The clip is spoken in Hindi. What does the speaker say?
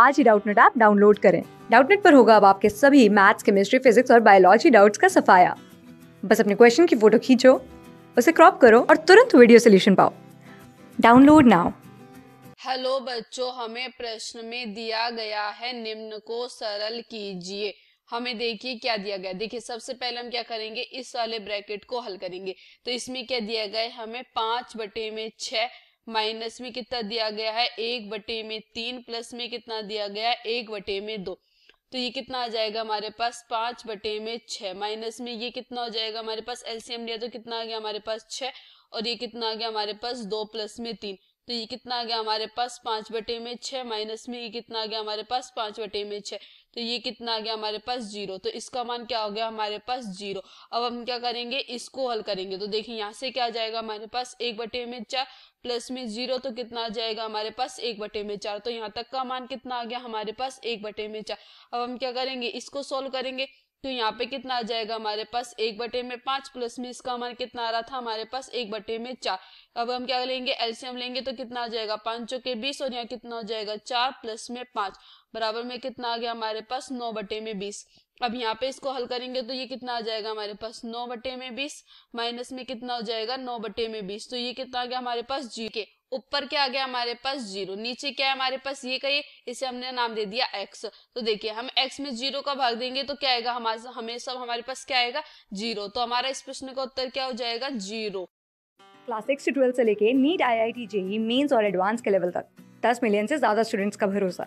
आज ही डाउटनेट ऐप डाउनलोड करें डाउटनेट पर होगा अब आपके सभी मैथ्स केमिस्ट्री फिजिक्स और बायोलॉजी डाउट्स का सफाया बस अपने क्वेश्चन की फोटो खींचो उसे क्रॉप करो और तुरंत वीडियो सोल्यूशन पाओ डाउनलोड नाउ हेलो बच्चों हमें प्रश्न में दिया गया है निम्न को सरल कीजिए हमें देखिए क्या दिया गया देखिए सबसे पहले हम क्या करेंगे इस वाले ब्रैकेट को हल करेंगे तो इसमें क्या दिया गया है हमें पांच बटे में छह माइनस में कितना दिया गया है एक बटे में तीन प्लस में कितना दिया गया है एक बटे में दो तो ये कितना आ जाएगा हमारे पास पांच बटे में छ माइनस में ये कितना हो जाएगा हमारे पास एलसीएम लिया तो कितना आ गया हमारे पास छह और ये कितना आ गया हमारे पास दो प्लस में तीन तो ये कितना आ गया हमारे पास पांच बटे में छह माइनस में ये कितना आ गया हमारे पास पांच बटे में छह तो ये कितना आ गया हमारे पास जीरो तो इसका मान क्या हो गया हमारे पास जीरो अब हम क्या करेंगे इसको हल करेंगे तो देखिए यहाँ से क्या आ जाएगा हमारे पास एक बटे में चार प्लस में जीरो तो कितना आ जाएगा हमारे पास एक बटे में चार तो यहाँ तक का मान कितना आ गया हमारे पास एक बटे में चार अब हम क्या करेंगे इसको सोल्व करेंगे तो यहाँ पे कितना आ जाएगा हमारे पास एक बटे में पांच प्लस में इसका मान कितना आ रहा था हमारे पास एक बटे में चार अब हम क्या लेंगे एल्सियम लेंगे तो कितना आ जाएगा पांचों के बीस और यहाँ कितना हो जाएगा चार प्लस में पांच बराबर में कितना आ गया हमारे पास नौ बटे में बीस अब यहाँ पे इसको हल करेंगे तो ये कितना आ जाएगा हमारे पास नौ बटे में बीस माइनस में कितना हो जाएगा नौ बटे में बीस तो ये कितना आ गया हमारे पास जी के ऊपर क्या आ गया हमारे पास जीरो नीचे क्या है हमारे पास ये कही इसे हमने नाम दे दिया एक्स तो देखिए हम एक्स में जीरो का भाग देंगे तो क्या आएगा हमारे हमें सब हमारे पास क्या आएगा जीरो तो हमारा इस प्रश्न का उत्तर क्या हो जाएगा जीरो क्लास सिक्स से से लेके NEET I I T J E mains और एडवांस के लेवल तक दस मिलियन से ज्यादा स्टूडेंट्स का भरोसा